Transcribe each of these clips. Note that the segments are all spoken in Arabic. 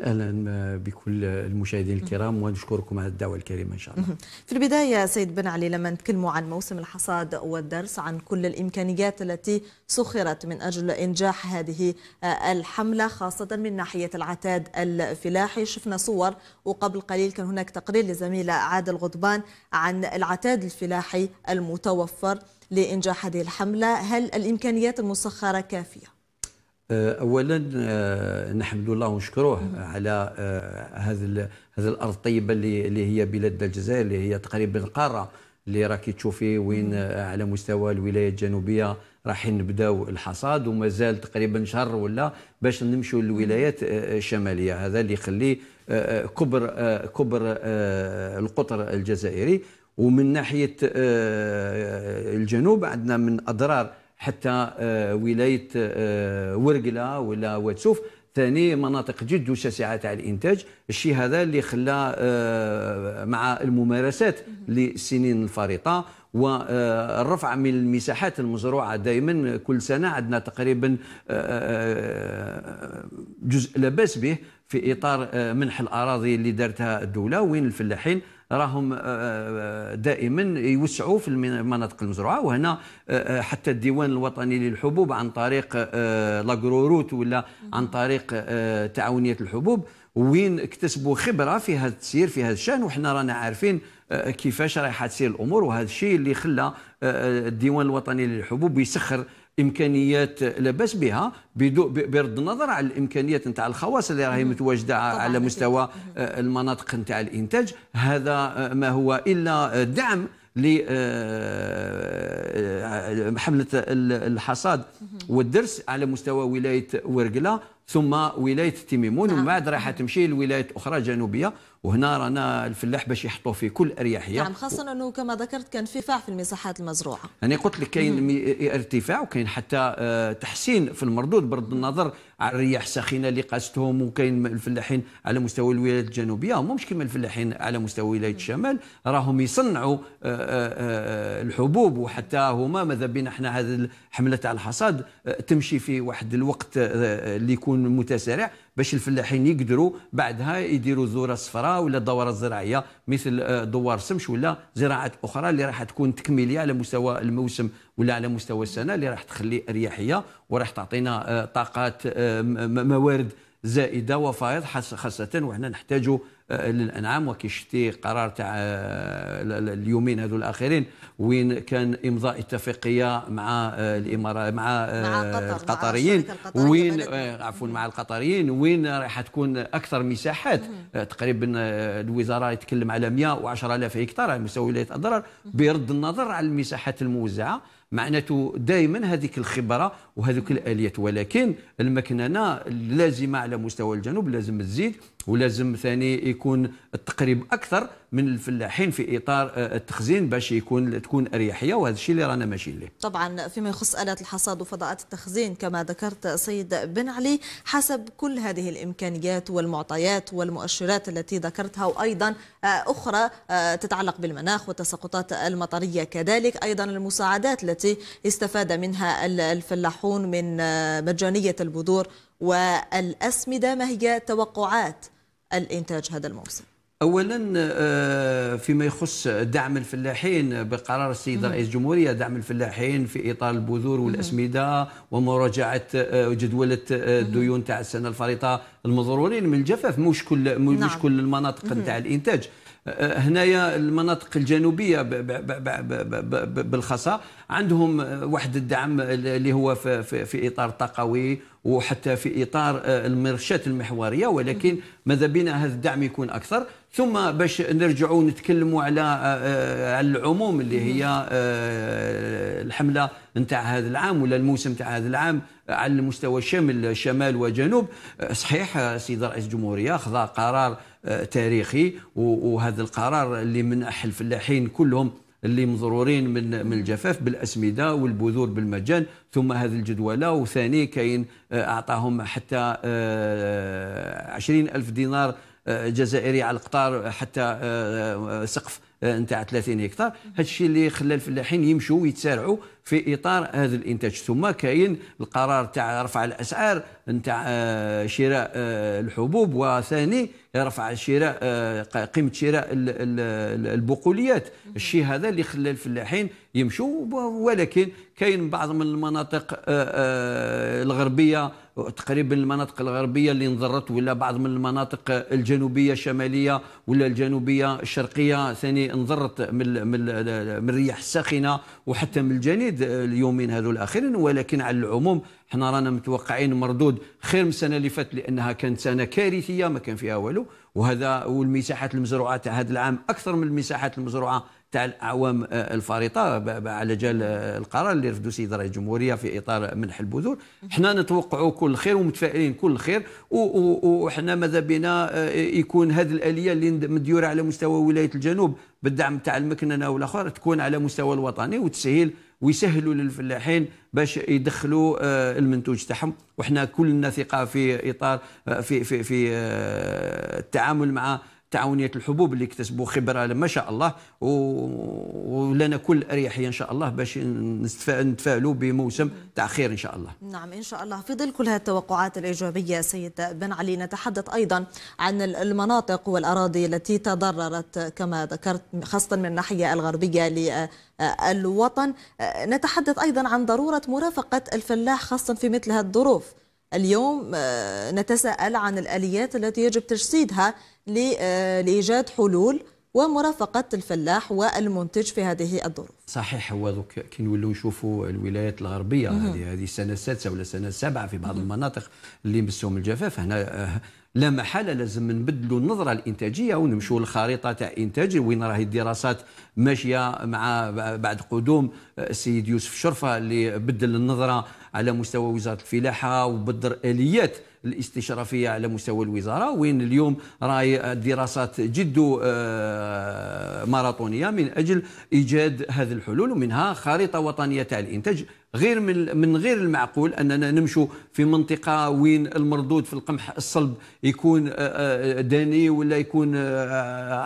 اهلا بكل المشاهدين الكرام ونشكركم على الدعوه الكريمه ان شاء الله. في البدايه سيد بن علي لما نتكلموا عن موسم الحصاد والدرس عن كل الامكانيات التي سخرت من اجل انجاح هذه آه، الحمله خاصه من ناحيه العتاد الفلاحي، شفنا صور وقبل قليل كان هناك تقرير لزميله عادل غضبان عن العتاد الفلاحي المتوفر لانجاح هذه الحمله، هل الامكانيات المسخره كافيه؟ آه، اولا آه، نحمد الله ونشكروه على آه، هذا هذه الارض الطيبه اللي هي بلاد الجزائر اللي هي تقريبا قاره اللي راكي تشوفي وين على مستوى الولايه الجنوبيه رايحين نبداو الحصاد ومازال تقريبا شهر ولا باش نمشوا للولايات الشماليه هذا اللي يخلي كبر كبر القطر الجزائري ومن ناحيه الجنوب عندنا من اضرار حتى آه، ولايه آه، ورقله ولا واتسوف ثاني مناطق جد وشاسعه تاع الانتاج الشيء هذا اللي خلى آه، مع الممارسات للسنين الفارطه والرفع من المساحات المزروعه دائما كل سنه عندنا تقريبا جزء لا باس به في اطار منح الاراضي اللي دارتها الدوله وين الفلاحين راهم آه، آه، آه، دائما يوسعوا في المناطق المزروعه وهنا حتى الديوان الوطني للحبوب عن طريق لاغروروت ولا عن طريق تعاونيه الحبوب وين اكتسبوا خبره في هذا التسيير في هذا الشان وحنا رانا عارفين كيفاش رايحه تسير الامور وهذا الشيء اللي خلى الديوان الوطني للحبوب يسخر امكانيات لاباس بها برد النظر على الامكانيات نتاع الخواص اللي راهي متواجده على مستوى آه، المناطق نتاع الانتاج هذا ما هو الا دعم لحملة آه، آه، الحصاد والدرس على مستوى ولاية ورقلة ثم ولاية تيميمون نعم. ومن بعد راح تمشي لولاية أخرى جنوبية وهنا رانا الفلاح باش يحطوا في كل اريحيه نعم خاصه انه كما ذكرت كان في ارتفاع في المساحات المزروعه انا يعني قلت لك كاين ارتفاع وكاين حتى آه، تحسين في المردود برد النظر على الرياح الساخنه اللي قاستهم وكاين الفلاحين على مستوى الولايات الجنوبيه مش كما الفلاحين على مستوى ولايه الشمال راهم يصنعوا آه، آه، آه، الحبوب وحتى هما ماذا بينا احنا هذه الحمله تاع الحصاد تمشي في واحد الوقت اللي يكون متسارع باش الفلاحين يقدروا بعدها يديروا ذره صفراء ولا الدوره زراعيه مثل دوار سمش ولا زراعات اخرى اللي راح تكون تكميليه على مستوى الموسم ولا على مستوى السنه اللي راح تخلي اريحيه وراح تعطينا آه، طاقات آه، موارد زائده وفائض خاصه وحنا نحتاجوا آه، للانعام وكي قرار تاع اليومين هذو الاخرين وين كان امضاء اتفاقيه مع الامارات مع, مع القطريين وين عفوا مع القطريين وين راح تكون اكثر مساحات تقريبا الوزاره يتكلم على 110000 هكتار على مستوى ولايه اضرار بغض النظر على المساحات الموزعه معناته دائما هذيك الخبره وهذوك الاليات ولكن المكننه اللازمه على مستوى الجنوب لازم تزيد ولازم ثاني يكون التقريب اكثر من الفلاحين في اطار آه، التخزين باش يكون تكون اريحيه وهذا الشيء اللي رانا ماشيين ليه. طبعا فيما يخص الات الحصاد وفضاءات التخزين كما ذكرت سيد بن علي حسب كل هذه الامكانيات والمعطيات والمؤشرات التي ذكرتها وايضا آه، اخرى آه، تتعلق بالمناخ والتساقطات المطريه كذلك ايضا المساعدات التي استفاد منها الفلاحون من مجانيه البذور والاسمده ما هي توقعات الإنتاج هذا الموسم اولا آه، فيما يخص دعم الفلاحين بقرار السيد رئيس الجمهوريه دعم الفلاحين في اطار البذور والاسمده ومراجعه آه، جدوله الديون آه، تاع السنه الفريطه المضرورين من الجفاف مش كل مش نعم. كل المناطق تاع الانتاج هنايا المناطق الجنوبيه بالخاصه عندهم واحد الدعم اللي هو في, اطار طاقوي وحتى في اطار المرشات المحوريه ولكن ماذا بينا هذا الدعم يكون اكثر ثم باش نرجعوا نتكلموا على آه، آه، على العموم اللي هي آه، الحمله نتاع هذا العام ولا الموسم نتاع هذا العام على المستوى الشمل شمال وجنوب صحيح سيد رئيس الجمهوريه خذا قرار تاريخي وهذا القرار اللي منح الفلاحين كلهم اللي مضرورين من من الجفاف بالاسمده والبذور بالمجان ثم هذه الجدوله وثاني كاين اعطاهم حتى 20000 دينار جزائري على القطار حتى آه، آه، سقف آه، نتاع 30 هكتار هذا الشيء اللي خلى الفلاحين يمشوا ويتسارعوا في اطار هذا الانتاج ثم كاين القرار تاع رفع الاسعار نتاع آه، شراء آه، الحبوب وثاني رفع شراء آه، قيمه شراء البقوليات الشيء هذا اللي خلى الفلاحين يمشوا ولكن كاين بعض من المناطق الغربيه تقريبا المناطق الغربيه اللي انضرت ولا بعض من المناطق الجنوبيه الشماليه ولا الجنوبيه الشرقيه ثاني انضرت من من الرياح الساخنه وحتى من الجنيد اكيد اليومين هذو الاخرين ولكن على العموم حنا رانا متوقعين مردود خير من السنه اللي فاتت لانها كانت سنه كارثيه ما كان فيها والو وهذا والمساحات المزروعه تاع هذا العام اكثر من المساحات المزروعه تاع الاعوام الفارطه على جال القرار اللي رفدوا سيد رئيس الجمهوريه في اطار منح البذور حنا نتوقعوا كل خير ومتفائلين كل خير وحنا ماذا بنا آه، يكون هذه الاليه اللي مديوره على مستوى ولايه الجنوب بالدعم تاع المكننه والاخر تكون على مستوى الوطني وتسهيل ويسهلوا للفلاحين باش يدخلوا آه، المنتوج تاعهم وحنا كلنا ثقه في اطار آه، في في في آه، التعامل مع تعاونيه الحبوب اللي اكتسبوا خبره ما شاء الله ولنا كل اريحيه ان شاء الله باش نتفاعلوا بموسم تاع خير ان شاء الله. نعم ان شاء الله في ظل كل هذه التوقعات الايجابيه سيد بن علي نتحدث ايضا عن المناطق والاراضي التي تضررت كما ذكرت خاصه من الناحيه الغربيه للوطن نتحدث ايضا عن ضروره مرافقه الفلاح خاصه في مثل هذه الظروف. اليوم آه، نتساءل عن الاليات التي يجب تجسيدها لإيجاد حلول ومرافقة الفلاح والمنتج في هذه الظروف صحيح هو كي نولوا نشوفوا الولايات الغربيه هذه هذه السنه السادسه ولا السنه السابعه في بعض مم. المناطق اللي مسهم الجفاف هنا آه، لا محاله لازم نبدلوا النظره الانتاجيه ونمشوا للخريطه تاع انتاج وين راهي الدراسات ماشيه مع بعد قدوم آه، السيد يوسف شرفه اللي بدل النظره على مستوى وزاره الفلاحه وبدل اليات الاستشرافيه على مستوى الوزاره وين اليوم راي دراسات جد آه، ماراطونيه من اجل ايجاد هذه الحلول ومنها خريطه وطنيه تاع الانتاج غير من من غير المعقول اننا نمشوا في منطقه وين المردود في القمح الصلب يكون آه، آه، داني ولا يكون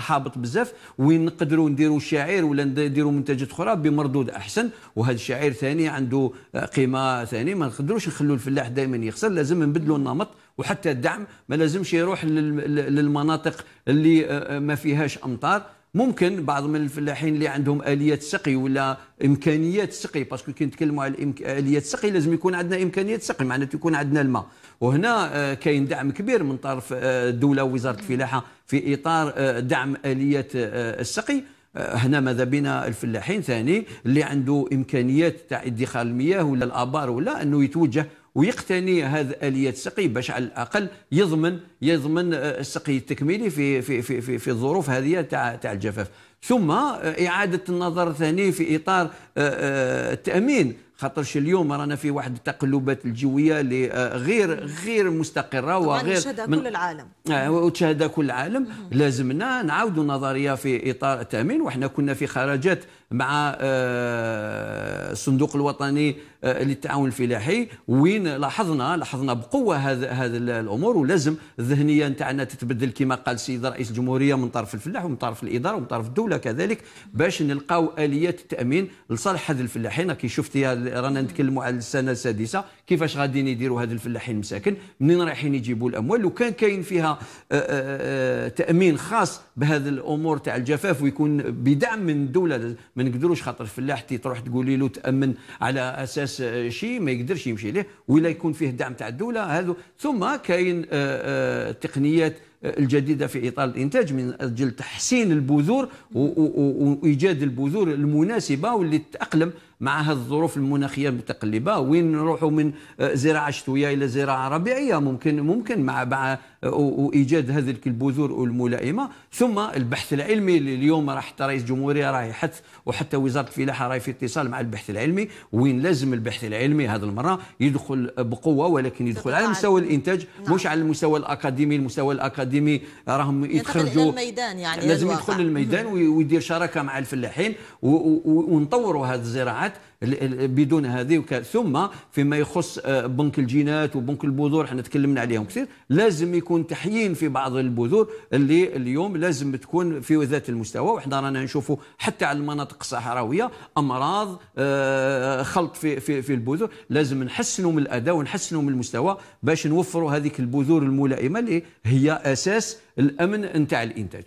حابط بزاف وين نقدروا نديروا شعير ولا نديروا منتجات اخرى بمردود احسن وهذا الشعير ثاني عنده قيمه ثاني ما نقدروش نخلوا الفلاح دائما يخسر لازم نبدلوا النمط وحتى الدعم ما لازمش يروح للمناطق اللي آه، آه، ما فيهاش امطار ممكن بعض من الفلاحين اللي عندهم اليات سقي ولا امكانيات سقي باسكو كي نتكلموا على اليات سقي لازم يكون عندنا امكانيات سقي معناته يكون عندنا الماء وهنا آه، كاين دعم كبير من طرف الدوله ووزاره الفلاحه في اطار دعم اليات السقي هنا ماذا بنا الفلاحين ثاني اللي عنده امكانيات تاع ادخال المياه ولا الابار ولا انه يتوجه ويقتني هذه اليه السقي باش على الاقل يضمن يضمن آه، السقي التكميلي في في في في, في الظروف هذه تاع تاع الجفاف ثم آه، اعاده النظر ثاني في اطار آه، التامين خاطرش اليوم رانا في واحد التقلبات الجويه اللي غير غير مستقره وغير تشهدها كل العالم وتشهدها كل العالم لازمنا نعاودوا نظريه في اطار التامين وحنا كنا في خرجات مع آه، الصندوق الوطني آه، للتعاون الفلاحي وين لاحظنا لاحظنا بقوه هذا هذا الامور ولازم الذهنيه نتاعنا تتبدل كما قال السيد رئيس الجمهوريه من طرف الفلاح ومن طرف الاداره ومن طرف الدوله كذلك باش نلقاو اليات التامين لصالح هذا الفلاحين كي شفتي رانا نتكلموا على السنه السادسه كيفاش غاديين يديروا هذا الفلاحين المساكن منين رايحين يجيبوا الاموال لو كان كاين فيها آه، تامين خاص بهذه الامور تاع الجفاف ويكون بدعم من الدوله ما نقدروش خاطر الفلاح تروح تقولي له تامن على اساس آه، شيء ما يقدرش يمشي ليه ولا يكون فيه دعم تاع الدوله هذو ثم كاين آه، آه، التقنيات الجديده في اطار الانتاج من اجل تحسين البذور وايجاد البذور المناسبه واللي تتاقلم مع هذه الظروف المناخيه المتقلبه وين نروحوا من آه، زراعه شتويه الى زراعه ربيعيه ممكن ممكن مع مع آه، وايجاد هذه البذور الملائمه ثم البحث العلمي اليوم راح حتى رئيس الجمهوريه راه يحث وحتى وزاره الفلاحه راهي في اتصال مع البحث العلمي وين لازم البحث العلمي هذه المره يدخل بقوه ولكن يدخل على مستوى الانتاج نعم. مش على المستوى الاكاديمي المستوى الاكاديمي راهم يتخرجوا الميدان يعني لازم يدخل للميدان ويدير شراكه مع الفلاحين ونطوروا هذه الزراعات بدون هذه وك... ثم فيما يخص آه، بنك الجينات وبنك البذور احنا تكلمنا عليهم كثير لازم يكون تحيين في بعض البذور اللي اليوم لازم تكون في ذات المستوى وحنا رانا نشوفوا حتى على المناطق الصحراويه امراض آه، خلط في في في البذور لازم نحسنوا من الاداء ونحسنوا من المستوى باش نوفروا هذيك البذور الملائمه اللي هي اساس الامن نتاع الانتاج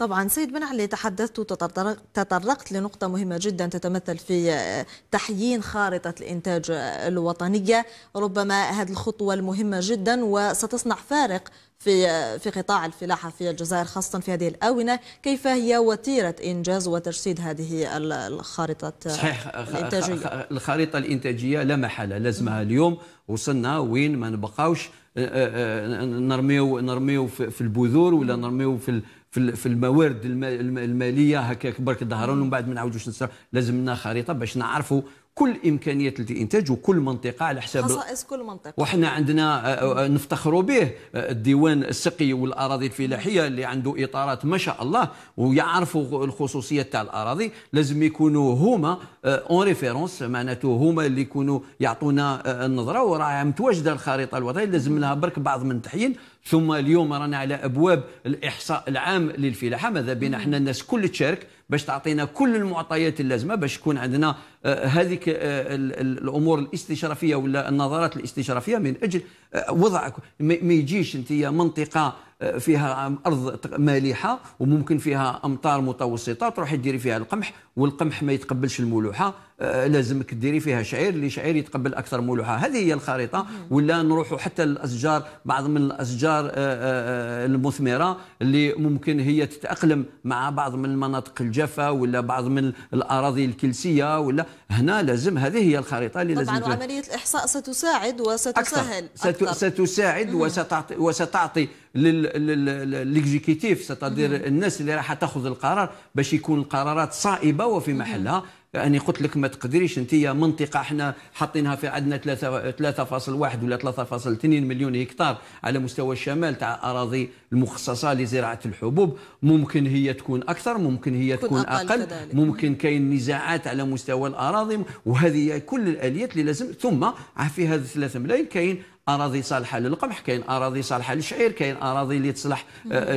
طبعا سيد بن علي تحدثت وتطرقت لنقطة مهمة جدا تتمثل في آه، تحيين خارطة الإنتاج الوطنية ربما هذه الخطوة المهمة جدا وستصنع فارق في آه، في قطاع الفلاحة في الجزائر خاصة في هذه الآونة كيف هي وتيرة إنجاز وتجسيد هذه الخارطة صحيح الإنتاجية الخارطة الإنتاجية لا محالة لازمها اليوم وصلنا وين ما نبقاوش آه، نرميو نرميو في البذور ولا نرميو في في الموارد الماليه هكاك برك ظهرنا ومن بعد ما نعاودوش لازم لنا خريطه باش نعرفوا كل امكانيات الانتاج وكل منطقه على حساب خصائص كل منطقه وحنا عندنا آه، آه، نفتخروا به آه، الديوان السقي والاراضي الفلاحيه اللي عنده اطارات ما شاء الله ويعرفوا الخصوصيه تاع الاراضي لازم يكونوا هما اون ريفيرونس معناته هما اللي يكونوا يعطونا النظره وراه متواجده الخريطه الوطنيه لازم لها برك بعض من تحيين ثم اليوم رانا على ابواب الاحصاء العام للفلاحه ماذا بينا احنا الناس كل تشارك باش تعطينا كل المعطيات اللازمه باش يكون عندنا آه، هذه آه، الامور الاستشرافيه ولا النظرات الاستشرافيه من اجل آه، وضعك ما يجيش انت منطقه فيها ارض مالحه وممكن فيها امطار متوسطه تروحي ديري فيها القمح والقمح ما يتقبلش الملوحه لازمك ديري فيها شعير اللي شعير يتقبل اكثر ملوحه هذه هي الخريطه ولا نروحوا حتى الاشجار بعض من الاشجار المثمره اللي ممكن هي تتاقلم مع بعض من المناطق الجافه ولا بعض من الاراضي الكلسيه ولا هنا لازم هذه هي الخريطه اللي طبعاً لازم طبعا عمليه الاحصاء ستساعد وستسهل أكثر. أكثر. ستساعد وستعطي وستعطي للاكزيكيتيف ستدير الناس اللي راح تاخذ القرار باش يكون القرارات صائبه وفي محلها يعني قلت لك ما تقدريش انت منطقه احنا حاطينها في عندنا 3.1 ولا 3.2 مليون هكتار على مستوى الشمال تاع اراضي المخصصه لزراعه الحبوب ممكن هي تكون اكثر ممكن هي تكون اقل, أقل ممكن كاين نزاعات على مستوى الاراضي وهذه كل الاليات اللي لازم ثم في هذه 3 ملايين كاين اراضي صالحه للقمح كاين اراضي صالحه للشعير كاين اراضي اللي تصلح آه،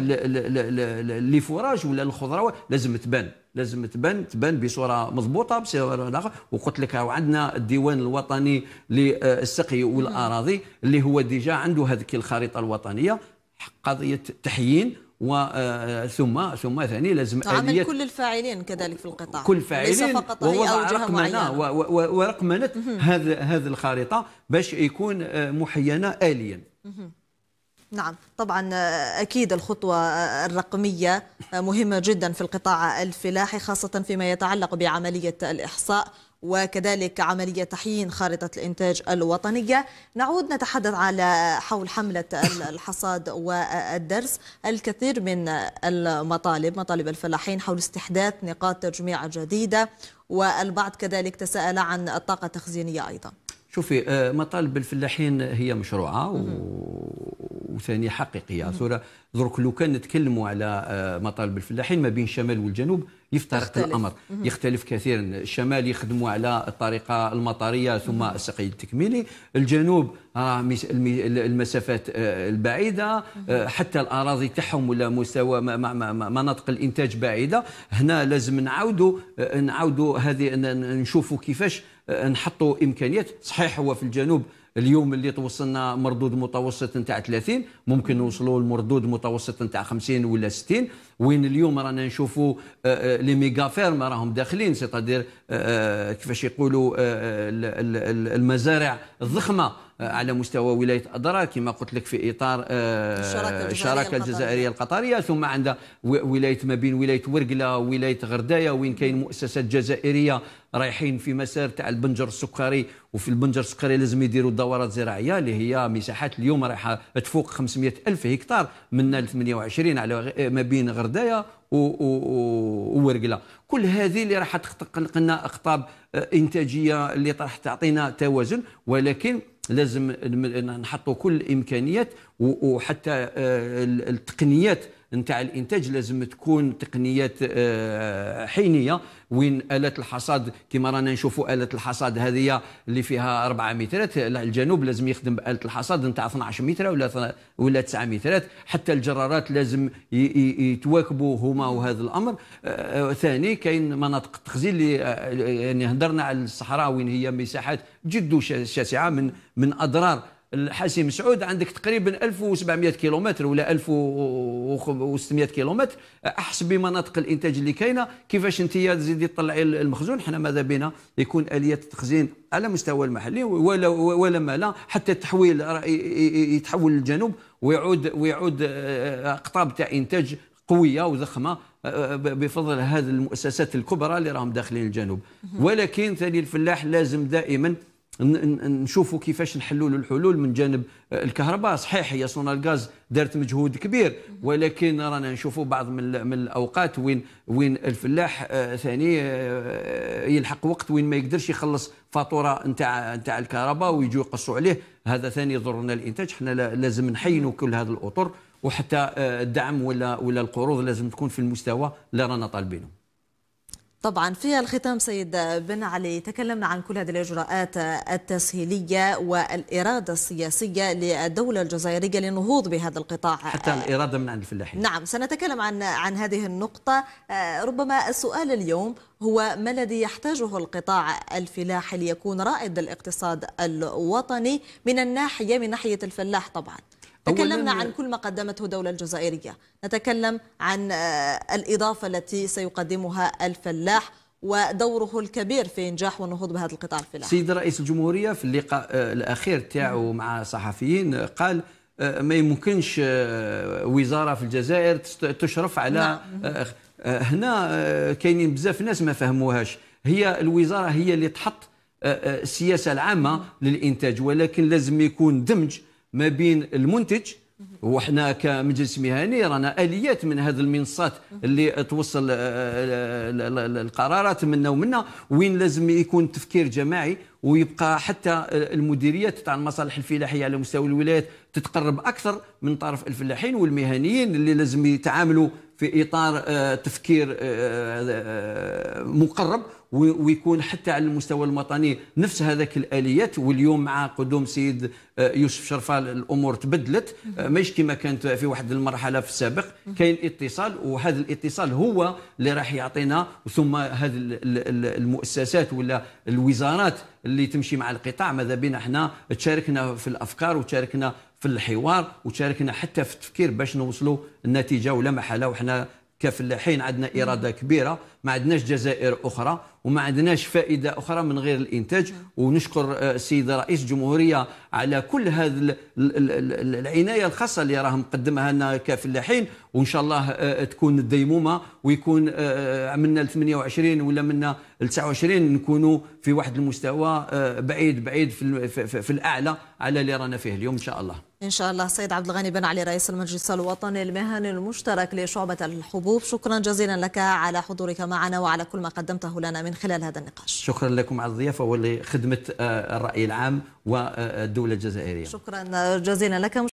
للفراج ولا الخضروات لازم تبان لازم تبان تبان بصوره مضبوطه بصوره اخرى وقلت لك عندنا الديوان الوطني للسقي والاراضي اللي هو ديجا عنده هذيك الخريطه الوطنيه قضيه تحيين وثم آه، ثم ثاني لازم تعمل كل الفاعلين كذلك في القطاع كل الفاعلين ووضع رقمنة ورقمنة هذه هذه الخريطة باش يكون آه، محينا آليا نعم طبعا آه، أكيد الخطوة آه، آه، الرقمية مهمة جدا في القطاع الفلاحي خاصة فيما يتعلق بعملية الإحصاء وكذلك عملية تحيين خارطة الإنتاج الوطنية نعود نتحدث على حول حملة الحصاد والدرس الكثير من المطالب مطالب الفلاحين حول استحداث نقاط تجميع جديدة والبعض كذلك تساءل عن الطاقة التخزينية أيضا شوفي مطالب الفلاحين هي مشروعة وثاني حقيقيه صوره يعني درك لو كان نتكلموا على آه، مطالب الفلاحين ما بين الشمال والجنوب يفترق الامر يختلف كثيرا الشمال يخدموا على الطريقه المطريه ثم السقي التكميلي الجنوب آه، المسافات آه، البعيده حتى الاراضي تاعهم ولا مستوى مناطق الانتاج بعيده هنا لازم نعاودوا نعاودوا هذه نشوفوا كيفاش أه، نحطوا امكانيات صحيح هو في الجنوب اليوم اللي توصلنا مردود متوسط نتاع 30 ممكن نوصلوا لمردود متوسط نتاع 50 ولا 60 وين اليوم رانا نشوفوا أه، أه، لي ميغا فيرم راهم داخلين سيتادير كيفاش يقولوا المزارع الضخمه على مستوى ولايه أدرا كما قلت لك في اطار آه، الشراكه الجزائريه القطريه ثم عندها ولايه ما بين ولايه ورقله ولايه غردايه وين كاين مؤسسات جزائريه رايحين في مسار تاع البنجر السكري وفي البنجر السكري لازم يديروا الدورات الزراعيه اللي هي مساحات اليوم رايحه تفوق 500 الف هكتار من 28 على ما بين غردايه وورقله كل هذه اللي راح تخلق لنا اقطاب آه، انتاجيه اللي راح تعطينا توازن ولكن لازم نحطوا كل الامكانيات وحتى آه، التقنيات نتاع الانتاج لازم تكون تقنيات آه، حينيه وين الات الحصاد كما رانا نشوفوا الات الحصاد هذه اللي فيها 4 مترات الجنوب لازم يخدم بالات الحصاد نتاع 12 متر ولا ولا 9 مترات حتى الجرارات لازم يتواكبوا هما وهذا الامر آه، آه، ثاني كاين مناطق التخزين اللي يعني هضرنا على الصحراء وين هي مساحات جد شاسعه من من اضرار الحاسي مسعود عندك تقريبا 1700 كيلومتر ولا 1600 كيلومتر احسب بمناطق الانتاج اللي كاينه كيفاش انت تزيدي تطلعي المخزون حنا ماذا بينا يكون اليه التخزين على مستوى المحلي ولا ولا ما لا حتى التحويل يتحول للجنوب ويعود ويعود آه، آه، اقطاب تاع انتاج قويه وضخمه آه، بفضل هذه المؤسسات الكبرى اللي راهم داخلين الجنوب ولكن ثاني الفلاح لازم دائما نشوفوا كيفاش نحلوا له الحلول من جانب الكهرباء صحيح هي صنع الغاز دارت مجهود كبير ولكن رانا نشوفوا بعض من, الاوقات وين وين الفلاح آه، ثاني آه، يلحق وقت وين ما يقدرش يخلص فاتوره نتاع نتاع الكهرباء ويجوا يقصوا عليه هذا ثاني يضرنا الانتاج حنا لازم نحينوا كل هذه الاطر وحتى آه، الدعم ولا ولا القروض لازم تكون في المستوى اللي رانا طالبينه طبعا في الختام سيد بن علي تكلمنا عن كل هذه الإجراءات التسهيلية والإرادة السياسية للدولة الجزائرية للنهوض بهذا القطاع حتى الإرادة من عند الفلاحين نعم سنتكلم عن عن هذه النقطة ربما السؤال اليوم هو ما الذي يحتاجه القطاع الفلاحي ليكون رائد الاقتصاد الوطني من الناحية من ناحية الفلاح طبعا تكلمنا عن كل ما قدمته دولة الجزائرية نتكلم عن آه، الإضافة التي سيقدمها الفلاح ودوره الكبير في انجاح والنهوض بهذا القطاع الفلاحي سيد رئيس الجمهوريه في اللقاء آه، الاخير تاعو نعم. مع صحفيين قال آه، ما يمكنش وزاره في الجزائر تشرف على نعم. هنا كاينين بزاف ناس ما فهموهاش هي الوزاره هي اللي تحط السياسه العامه نعم. للانتاج ولكن لازم يكون دمج ما بين المنتج وحنا كمجلس مهني رانا اليات من هذه المنصات اللي توصل القرارات آه، آه، منا ومنا وين لازم يكون تفكير جماعي ويبقى حتى آه، المديريات تاع المصالح الفلاحيه على مستوى الولايات تتقرب اكثر من طرف الفلاحين والمهنيين اللي لازم يتعاملوا في اطار تفكير مقرب ويكون حتى على المستوى الوطني نفس هذاك الاليات واليوم مع قدوم سيد آه، يوسف شرفال الامور تبدلت آه، ماهيش كما كانت في واحد المرحله في السابق كاين اتصال وهذا الاتصال هو اللي راح يعطينا ثم هذه المؤسسات ولا الوزارات اللي تمشي مع القطاع ماذا بينا احنا تشاركنا في الافكار وتشاركنا في الحوار وتشاركنا حتى في التفكير باش نوصلوا النتيجه ولا محاله وحنا كفلاحين عندنا اراده كبيره ما عندناش جزائر اخرى وما عندناش فائده اخرى من غير الانتاج ونشكر آه، السيد رئيس الجمهوريه على كل هذه العنايه الخاصه اللي راهم مقدمها لنا كفلاحين وان شاء الله آه، آه، تكون الديمومه ويكون عملنا ل 28 ولا منا ل 29 نكونوا في واحد المستوى بعيد بعيد في, في, في الاعلى على اللي رانا فيه اليوم ان شاء الله ان شاء الله سيد عبد الغني بن علي رئيس المجلس الوطني المهني المشترك لشعبه الحبوب شكرا جزيلا لك على حضورك معنا وعلى كل ما قدمته لنا من من خلال هذا النقاش شكرا لكم على الضيافة ولخدمة آه، الرأي العام والدولة الجزائرية شكرا جزيلا لك